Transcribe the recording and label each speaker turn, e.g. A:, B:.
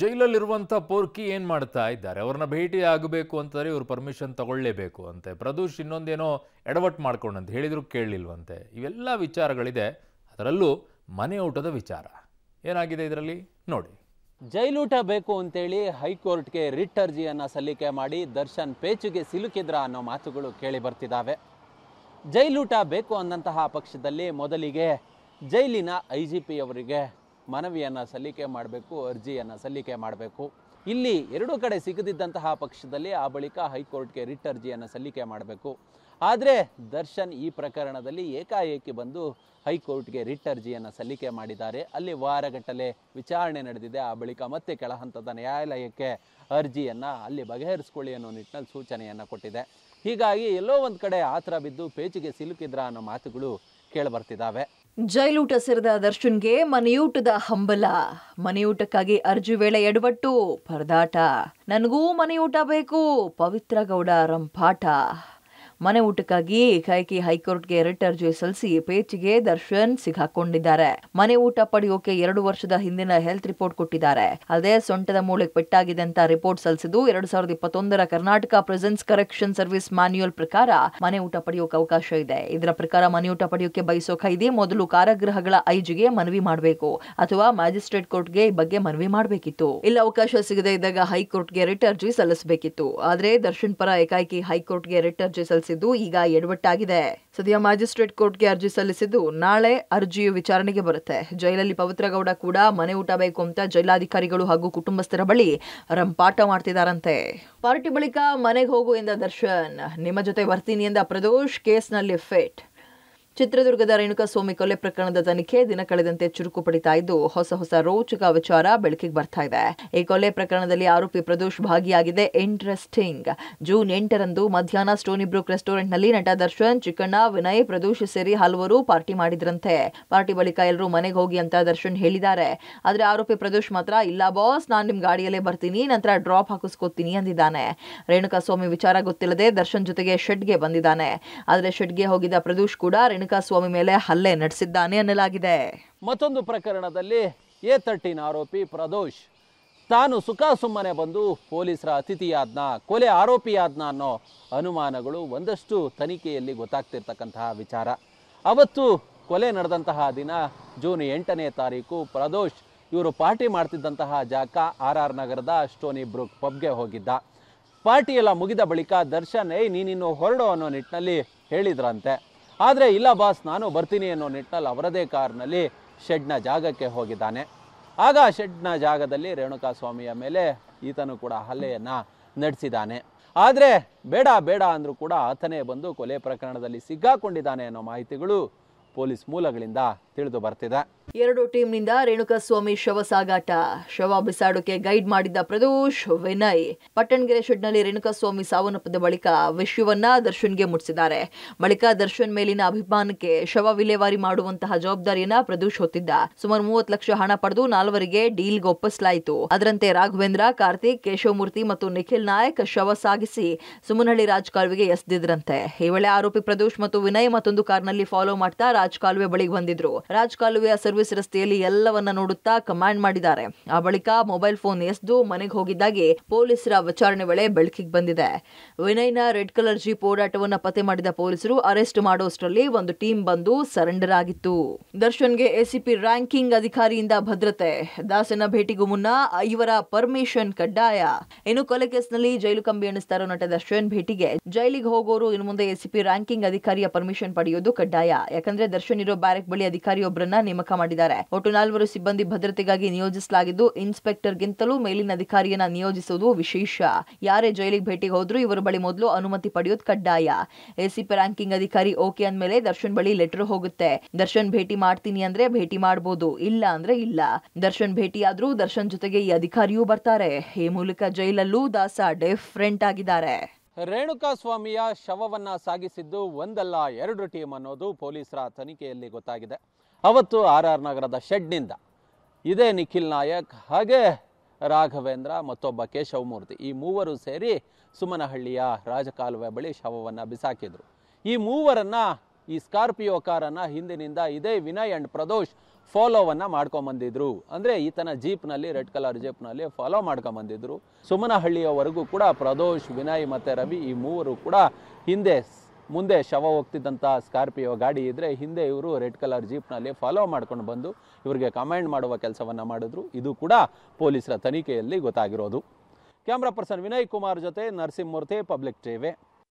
A: ಜೈಲಲ್ಲಿರುವಂಥ ಪೋರ್ಕಿ ಏನು ಮಾಡ್ತಾ ಇದ್ದಾರೆ ಅವ್ರನ್ನ ಭೇಟಿ ಆಗಬೇಕು ಅಂತಂದರೆ ಇವ್ರು ಪರ್ಮಿಷನ್ ತಗೊಳ್ಳೇಬೇಕು ಅಂತೆ ಪ್ರದೂಷ್ ಇನ್ನೊಂದೇನೋ ಎಡವಟ್ಟು ಅಂತ ಹೇಳಿದ್ರು ಕೇಳಲಿಲ್ವಂತೆ ಇವೆಲ್ಲ ವಿಚಾರಗಳಿದೆ ಅದರಲ್ಲೂ ಮನೆ ಊಟದ ವಿಚಾರ ಏನಾಗಿದೆ ಇದರಲ್ಲಿ ನೋಡಿ ಜೈಲೂಟ ಬೇಕು ಅಂತೇಳಿ ಹೈಕೋರ್ಟ್ಗೆ ರಿಟ್ ಅರ್ಜಿಯನ್ನು ಸಲ್ಲಿಕೆ ಮಾಡಿ ದರ್ಶನ್ ಪೇಚುಗೆ ಸಿಲುಕಿದ್ರ ಅನ್ನೋ ಮಾತುಗಳು ಕೇಳಿ ಬರ್ತಿದ್ದಾವೆ ಜೈಲೂಟ ಬೇಕು ಅಂದಂತಹ ಪಕ್ಷದಲ್ಲಿ ಮೊದಲಿಗೆ ಜೈಲಿನ ಐ ಜಿ ಪಿಯವರಿಗೆ ಮನವಿಯನ್ನು ಸಲ್ಲಿಕೆ ಮಾಡಬೇಕು ಅರ್ಜಿಯನ್ನು ಸಲ್ಲಿಕೆ ಮಾಡಬೇಕು ಇಲ್ಲಿ ಎರಡೂ ಕಡೆ ಸಿಗದಿದ್ದಂತಹ ಪಕ್ಷದಲ್ಲಿ ಆ ಬಳಿಕ ಹೈಕೋರ್ಟ್ಗೆ ರಿಟ್ ಅರ್ಜಿಯನ್ನು ಸಲ್ಲಿಕೆ ಮಾಡಬೇಕು ಆದರೆ ದರ್ಶನ್ ಈ ಪ್ರಕರಣದಲ್ಲಿ ಏಕಾಏಕಿ ಬಂದು ಹೈಕೋರ್ಟ್ಗೆ ರಿಟ್ ಅರ್ಜಿಯನ್ನು ಸಲ್ಲಿಕೆ ಮಾಡಿದ್ದಾರೆ ಅಲ್ಲಿ ವಾರಗಟ್ಟಲೆ ವಿಚಾರಣೆ ನಡೆದಿದೆ ಆ ಬಳಿಕ ಮತ್ತೆ ಕೆಳಹಂತದ ನ್ಯಾಯಾಲಯಕ್ಕೆ ಅರ್ಜಿಯನ್ನು ಅಲ್ಲಿ ಬಗೆಹರಿಸ್ಕೊಳ್ಳಿ ಅನ್ನೋ ನಿಟ್ಟಿನಲ್ಲಿ ಸೂಚನೆಯನ್ನು ಕೊಟ್ಟಿದೆ ಹೀಗಾಗಿ ಎಲ್ಲೋ ಒಂದು ಕಡೆ ಆತರ ಬಿದ್ದು ಪೇಚಿಗೆ ಸಿಲುಕಿದ್ರ ಅನ್ನೋ ಮಾತುಗಳು ಬರ್ತಿದ್ದಾವೆ
B: ಜೈಲೂಟ ಸೇರಿದ ದರ್ಶನ್ಗೆ ಮನೆಯೂಟದ ಹಂಬಲ ಮನೆಯೂಟಕ್ಕಾಗಿ ಅರ್ಜಿ ವೇಳೆ ಎಡವಟ್ಟು ಪರದಾಟ ನನಗೂ ಮನೆಯೂಟ ಬೇಕು ಪವಿತ್ರ ಗೌಡ ರಂಪಾಟ ಮನೆ ಊಟಕ್ಕಾಗಿ ಏಕಾಏಕಿ ಹೈಕೋರ್ಟ್ಗೆ ರಿಟ್ ಅರ್ಜಿ ಸಲ್ಲಿಸಿ ಪೇಚಿಗೆ ದರ್ಶನ್ ಸಿಗಾಕೊಂಡಿದ್ದಾರೆ ಮನೆ ಊಟ ಪಡೆಯೋಕೆ ಎರಡು ವರ್ಷದ ಹಿಂದಿನ ಹೆಲ್ತ್ ರಿಪೋರ್ಟ್ ಕೊಟ್ಟಿದ್ದಾರೆ ಅಲ್ಲದೆ ಸೊಂಟದ ಮೂಳೆ ಪೆಟ್ಟಾಗಿದೆ ಅಂತ ರಿಪೋರ್ಟ್ ಸಲ್ಲಿಸಿದ್ದು ಎರಡ್ ಸಾವಿರದ ಇಪ್ಪತ್ತೊಂದರ Karnataka prisons correction service manual ಪ್ರಕಾರ ಮನೆ ಊಟ ಪಡೆಯೋಕೆ ಅವಕಾಶ ಇದೆ ಇದರ ಪ್ರಕಾರ ಮನೆ ಊಟ ಪಡೆಯೋಕೆ ಬಯಸೋ ಖೈದಿ ಮೊದಲು ಕಾರಾಗೃಹಗಳ ಐಜಿಗೆ ಮನವಿ ಮಾಡಬೇಕು ಅಥವಾ ಮ್ಯಾಜಿಸ್ಟ್ರೇಟ್ ಕೋರ್ಟ್ಗೆ ಈ ಬಗ್ಗೆ ಮನವಿ ಮಾಡಬೇಕಿತ್ತು ಇಲ್ಲ ಅವಕಾಶ ಸಿಗದೆ ಇದ್ದಾಗ ಹೈಕೋರ್ಟ್ಗೆ ರಿಟ್ ಅರ್ಜಿ ಸಲ್ಲಿಸಬೇಕಿತ್ತು ಆದರೆ ದರ್ಶನ್ ಪರ ಏಕಾಏಕಿ ಹೈಕೋರ್ಟ್ಗೆ ರಿಟ್ ಅರ್ಜಿ ಸಲ್ಲಿಸಿ ಸಲ್ಲಿಸಿದ್ದು ಈಗ ಎಡವಟ್ಟಾಗಿದೆ ಸದ್ಯ ಮ್ಯಾಜಿಸ್ಟ್ರೇಟ್ ಕೋರ್ಟ್ಗೆ ಅರ್ಜಿ ಸಲ್ಲಿಸಿದ್ದು ನಾಳೆ ಅರ್ಜಿಯು ವಿಚಾರಣೆಗೆ ಬರುತ್ತೆ ಜೈಲಲ್ಲಿ ಪವಿತ್ರಗೌಡ ಕೂಡ ಮನೆ ಊಟ ಬೇಕು ಅಂತ ಜೈಲಾಧಿಕಾರಿಗಳು ಹಾಗೂ ಕುಟುಂಬಸ್ಥರ ಬಳಿ ರಂಪಾಟ ಮಾಡ್ತಿದಾರಂತೆ ಪಾರ್ಟಿ ಬಳಿಕ ಮನೆಗೆ ಹೋಗು ಎಂದ ದರ್ಶನ್ ನಿಮ್ಮ ಜೊತೆ ಬರ್ತೀನಿ ಎಂದ ಪ್ರದೋಷ್ ಕೇಸ್ನಲ್ಲಿ ಫೇಟ್ ಚಿತ್ರದುರ್ಗದ ರೇಣುಕಾ ಸ್ವಾಮಿ ಕೊಲೆ ಪ್ರಕರಣದ ತನಿಖೆ ದಿನ ಕಳೆದಂತೆ ಚುರುಕು ಪಡಿತಾ ಇದ್ದು ಹೊಸ ಹೊಸ ರೋಚಕ ವಿಚಾರ ಬೆಳಕಿಗೆ ಬರ್ತಾ ಇದೆ ಈ ಕೊಲೆ ಪ್ರಕರಣದಲ್ಲಿ ಆರೋಪಿ ಪ್ರದೋಷ್ ಭಾಗಿಯಾಗಿದೆ ಇಂಟ್ರೆಸ್ಟಿಂಗ್ ಜೂನ್ ಎಂಟರಂದು ಮಧ್ಯಾಹ್ನ ಸ್ಟೋನಿ ಬ್ರೂಕ್ ರೆಸ್ಟೋರೆಂಟ್ ನಲ್ಲಿ ನಟ ದರ್ಶನ್ ಚಿಕ್ಕಣ್ಣ ವಿನಯ್ ಪ್ರದೋಷ್ ಸೇರಿ ಹಲವರು ಪಾರ್ಟಿ ಮಾಡಿದ್ರಂತೆ ಪಾರ್ಟಿ ಬಳಿಕ ಎಲ್ಲರೂ ಮನೆಗೆ ಹೋಗಿ ಅಂತ ದರ್ಶನ್ ಹೇಳಿದ್ದಾರೆ ಆದ್ರೆ ಆರೋಪಿ ಪ್ರದೋಷ್ ಮಾತ್ರ ಇಲ್ಲ ಬಾಸ್ ನಾನು ನಿಮ್ ಗಾಡಿಯಲ್ಲೇ ಬರ್ತೀನಿ ನಂತರ ಡ್ರಾಪ್ ಹಾಕಿಸ್ಕೋತೀನಿ ಅಂದಿದ್ದಾನೆ ರೇಣುಕಾ ಸ್ವಾಮಿ ವಿಚಾರ ಗೊತ್ತಿಲ್ಲದೆ ದರ್ಶನ್ ಜೊತೆಗೆ ಶೆಡ್ಗೆ ಬಂದಿದ್ದಾನೆ ಆದರೆ ಶೆಡ್ಗೆ ಹೋಗಿದ್ದ ಪ್ರದೋಷ್ ಕೂಡ ಸ್ವಾಮಿ ಮೇಲೆ ಹಲ್ಲೆ ನಡೆಸಿದ್ದಾನೆ ಎನ್ನಲಾಗಿದೆ
A: ಮತ್ತೊಂದು ಪ್ರಕರಣದಲ್ಲಿ ಎ ತರ್ಟೀನ್ ಆರೋಪಿ ಪ್ರದೋಷ್ ತಾನು ಸುಖ ಸುಮ್ಮನೆ ಬಂದು ಪೊಲೀಸರ ಅತಿಥಿಯಾದ್ನ ಕೊಲೆ ಆರೋಪಿಯಾದ್ನ ಅನ್ನೋ ಅನುಮಾನಗಳು ಒಂದಷ್ಟು ತನಿಖೆಯಲ್ಲಿ ಗೊತ್ತಾಗ್ತಿರ್ತಕ್ಕಂತಹ ವಿಚಾರ ಅವತ್ತು ಕೊಲೆ ನಡೆದಂತಹ ದಿನ ಜೂನ್ ಎಂಟನೇ ತಾರೀಕು ಪ್ರದೋಷ್ ಇವರು ಪಾರ್ಟಿ ಮಾಡ್ತಿದ್ದಂತಹ ಜಾಗ ಆರ್ ಆರ್ ನಗರದ ಸ್ಟೋನಿ ಬ್ರೂಕ್ ಪಬ್ಗೆ ಹೋಗಿದ್ದ ಪಾರ್ಟಿ ಎಲ್ಲ ಮುಗಿದ ಬಳಿಕ ದರ್ಶನ್ ಏ ನೀನಿನ್ನು ಹೊರಡೋ ಅನ್ನೋ ನಿಟ್ಟಿನಲ್ಲಿ ಹೇಳಿದ್ರಂತೆ ಆದರೆ ಇಲ್ಲ ಬಾಸ್ ನಾನು ಬರ್ತೀನಿ ಅನ್ನೋ ನಿಟ್ಟಿನಲ್ಲಿ ಅವರದೇ ಕಾರ್ನಲ್ಲಿ ಶೆಡ್ನ ಜಾಗಕ್ಕೆ ಹೋಗಿದ್ದಾನೆ ಆಗ ಶೆಡ್ನ ಜಾಗದಲ್ಲಿ ರೇಣುಕಾ ಸ್ವಾಮಿಯ ಮೇಲೆ ಈತನು ಕೂಡ ಹಲ್ಲೆಯನ್ನು ನಡೆಸಿದ್ದಾನೆ ಆದರೆ ಬೇಡ ಬೇಡ ಅಂದರೂ ಕೂಡ ಆತನೇ ಬಂದು ಕೊಲೆ ಪ್ರಕರಣದಲ್ಲಿ ಸಿಗ್ಗಾಕೊಂಡಿದ್ದಾನೆ ಅನ್ನೋ ಮಾಹಿತಿಗಳು ಪೊಲೀಸ್ ಮೂಲಗಳಿಂದ ತಿಳಿದು ಬರ್ತಿದೆ
B: ಎರಡು ನಿಂದ ರೇಣುಕಸ್ವಾಮಿ ಶವ ಸಾಗಾಟ ಶವ ಬಿಸಾಡೋಕೆ ಗೈಡ್ ಮಾಡಿದ್ದ ಪ್ರದೋಷ್ ವಿನಯ್ ಪಟ್ಟಣಗೆರೆ ಶೆಡ್ನಲ್ಲಿ ರೇಣುಕಸ್ವಾಮಿ ಸಾವನ್ನಪ್ಪಿದ ಬಳಿಕ ವಿಷಯವನ್ನ ದರ್ಶನ್ಗೆ ಮುಟ್ಟಿಸಿದ್ದಾರೆ ಬಳಿಕ ದರ್ಶನ್ ಮೇಲಿನ ಅಭಿಮಾನಕ್ಕೆ ಶವ ವಿಲೇವಾರಿ ಮಾಡುವಂತಹ ಜವಾಬ್ದಾರಿಯನ್ನ ಪ್ರದೋಷ್ ಹೊತ್ತಿದ್ದ ಸುಮಾರು ಮೂವತ್ತು ಲಕ್ಷ ಹಣ ಪಡೆದು ನಾಲ್ವರಿಗೆ ಡೀಲ್ ಒಪ್ಪಿಸಲಾಯಿತು ಅದರಂತೆ ರಾಘವೇಂದ್ರ ಕಾರ್ತಿಕ್ ಕೇಶವಮೂರ್ತಿ ಮತ್ತು ನಿಖಿಲ್ ನಾಯಕ್ ಶವ ಸಾಗಿಸಿ ಸುಮನಹಳ್ಳಿ ರಾಜಕಾಲುವೆಗೆ ಎಸೆದಿದ್ರಂತೆ ಈ ವೇಳೆ ಆರೋಪಿ ಪ್ರದೋಷ್ ಮತ್ತು ವಿನಯ್ ಮತ್ತೊಂದು ಕಾರ್ನಲ್ಲಿ ಫಾಲೋ ಮಾಡ್ತಾ ರಾಜಕಾಲುವೆ ಬಳಿಗೆ ಬಂದಿದ್ರು ರಾಜ್ ಕಾಲುವೆಯ ಸರ್ವಿಸ್ ರಸ್ತೆಯಲ್ಲಿ ಎಲ್ಲವನ್ನ ನೋಡುತ್ತಾ ಕಮಾಂಡ್ ಮಾಡಿದ್ದಾರೆ ಆ ಬಳಿಕ ಮೊಬೈಲ್ ಫೋನ್ ಎಸ್ದು ಮನೆಗೆ ಹೋಗಿದ್ದಾಗಿ ಪೊಲೀಸರ ವಿಚಾರಣೆ ವೇಳೆ ಬೆಳಕಿಗೆ ಬಂದಿದೆ ವಿನಯ್ನ ರೆಡ್ ಕಲರ್ ಜೀಪ್ ಓಡಾಟವನ್ನ ಪತ್ತೆ ಮಾಡಿದ ಪೊಲೀಸರು ಅರೆಸ್ಟ್ ಮಾಡುವಷ್ಟರಲ್ಲಿ ಒಂದು ಟೀಮ್ ಬಂದು ಸರೆಂಡರ್ ಆಗಿತ್ತು ದರ್ಶನ್ಗೆ ಎಸಿಪಿ ರ್ಯಾಂಕಿಂಗ್ ಅಧಿಕಾರಿಯಿಂದ ಭದ್ರತೆ ದಾಸನ ಭೇಟಿಗೂ ಮುನ್ನ ಇವರ ಪರ್ಮಿಷನ್ ಕಡ್ಡಾಯ ಇನ್ನು ಕೊಲೆ ಕೇಸ್ನಲ್ಲಿ ಜೈಲು ಕಂಬಿ ಎಣಿಸ್ತಾರೋ ನಟ ದರ್ಶನ್ ಭೇಟಿಗೆ ಜೈಲಿಗೆ ಹೋಗೋರು ಇನ್ನು ಮುಂದೆ ಎಸಿಪಿ ರ್ಯಾಂಕಿಂಗ್ ಅಧಿಕಾರಿಯ ಪರ್ಮಿಷನ್ ಪಡೆಯೋದು ಕಡ್ಡಾಯ ಯಾಕಂದ್ರೆ ದರ್ಶನ್ ಇರೋ ಬ್ಯಾರೆಕ್ ಬಳಿ ಅಧಿಕಾರಿ ಅಧಿಕಾರಿಯೊಬ್ಬರನ್ನ ನೇಮಕ ಮಾಡಿದ್ದಾರೆ ಒಟ್ಟು ನಾಲ್ವರು ಸಿಬ್ಬಂದಿ ಭದ್ರತೆಗಾಗಿ ನಿಯೋಜಿಸಲಾಗಿದ್ದು ಗಿಂತಲೂ ಮೇಲಿನ ಅಧಿಕಾರಿಯನ್ನ ನಿಯೋಜಿಸುವುದು ವಿಶೇಷ ಯಾರೇ ಜೈಲಿಗೆ ಭೇಟಿ ಹೋದ್ರೂ ಇವರ ಬಳಿ ಮೊದಲು ಅನುಮತಿ ಪಡೆಯೋದು ಕಡ್ಡಾಯ ಎಸಿಪಿ ರ್ಯಾಂಕಿಂಗ್ ಅಧಿಕಾರಿ ಓಕೆ ಅಂದ್ಮೇಲೆ ದರ್ಶನ್ ಬಳಿ ಲೆಟರ್ ಹೋಗುತ್ತೆ ದರ್ಶನ್ ಭೇಟಿ ಮಾಡ್ತೀನಿ ಅಂದ್ರೆ ಭೇಟಿ ಮಾಡಬಹುದು ಇಲ್ಲ ಅಂದ್ರೆ ಇಲ್ಲ ದರ್ಶನ್ ಭೇಟಿಯಾದ್ರೂ ದರ್ಶನ್ ಜೊತೆಗೆ ಈ ಅಧಿಕಾರಿಯೂ ಬರ್ತಾರೆ ಈ ಮೂಲಕ ಜೈಲಲ್ಲೂ ದಾಸ ಡಿಫ್ರೆಂಟ್ ಆಗಿದ್ದಾರೆ
A: ರೇಣುಕಾ ಸ್ವಾಮಿಯ ಶವವನ್ನ ಸಾಗಿಸಿದ್ದು ಒಂದಲ್ಲ ಎರಡು ಟೀಮ್ ಅನ್ನೋದು ಪೊಲೀಸರ ತನಿಖೆಯಲ್ಲಿ ಗೊತ್ತಾಗಿದೆ ಅವತ್ತು ಆರ್ ಆರ್ ನಗರದ ಶೆಡ್ನಿಂದ ಇದೇ ನಿಖಿಲ್ ನಾಯಕ್ ಹಾಗೆ ರಾಘವೇಂದ್ರ ಮತ್ತೊಬ್ಬ ಕೇಶವಮೂರ್ತಿ ಈ ಮೂವರು ಸೇರಿ ಸುಮನಹಳ್ಳಿಯ ರಾಜಕಾಲುವೆ ಬಳಿ ಶವವನ್ನು ಬಿಸಾಕಿದರು ಈ ಮೂವರನ್ನು ಈ ಸ್ಕಾರ್ಪಿಯೋ ಕಾರನ್ನು ಹಿಂದಿನಿಂದ ಇದೇ ವಿನಯ್ ಆ್ಯಂಡ್ ಪ್ರದೋಷ್ ಫಾಲೋವನ್ನು ಮಾಡ್ಕೊಂಬಂದಿದ್ರು ಅಂದರೆ ಈತನ ಜೀಪ್ನಲ್ಲಿ ರೆಡ್ ಕಲರ್ ಜೀಪ್ನಲ್ಲಿ ಫಾಲೋ ಮಾಡ್ಕೊಂಬಂದಿದ್ರು ಸುಮನಹಳ್ಳಿಯವರೆಗೂ ಕೂಡ ಪ್ರದೋಷ್ ವಿನಯ್ ಮತ್ತು ರವಿ ಈ ಮೂವರು ಕೂಡ ಹಿಂದೆ ಮುಂದೆ ಶವ ಹೋಗ್ತಿದ್ದಂಥ ಸ್ಕಾರ್ಪಿಯೋ ಗಾಡಿ ಇದ್ದರೆ ಹಿಂದೆ ಇವರು ರೆಡ್ ಕಲರ್ ಜೀಪ್ನಲ್ಲಿ ಫಾಲೋ ಮಾಡ್ಕೊಂಡು ಬಂದು ಇವರಿಗೆ ಕಮ್ಯಾಂಡ್ ಮಾಡುವ ಕೆಲಸವನ್ನು ಮಾಡಿದ್ರು ಇದು ಕೂಡ ಪೊಲೀಸರ ತನಿಖೆಯಲ್ಲಿ ಗೊತ್ತಾಗಿರೋದು ಕ್ಯಾಮ್ರಾ ಪರ್ಸನ್ ವಿನಯ್ ಕುಮಾರ್ ಜೊತೆ ನರಸಿಂಹಮೂರ್ತಿ ಪಬ್ಲಿಕ್ ಟಿವಿ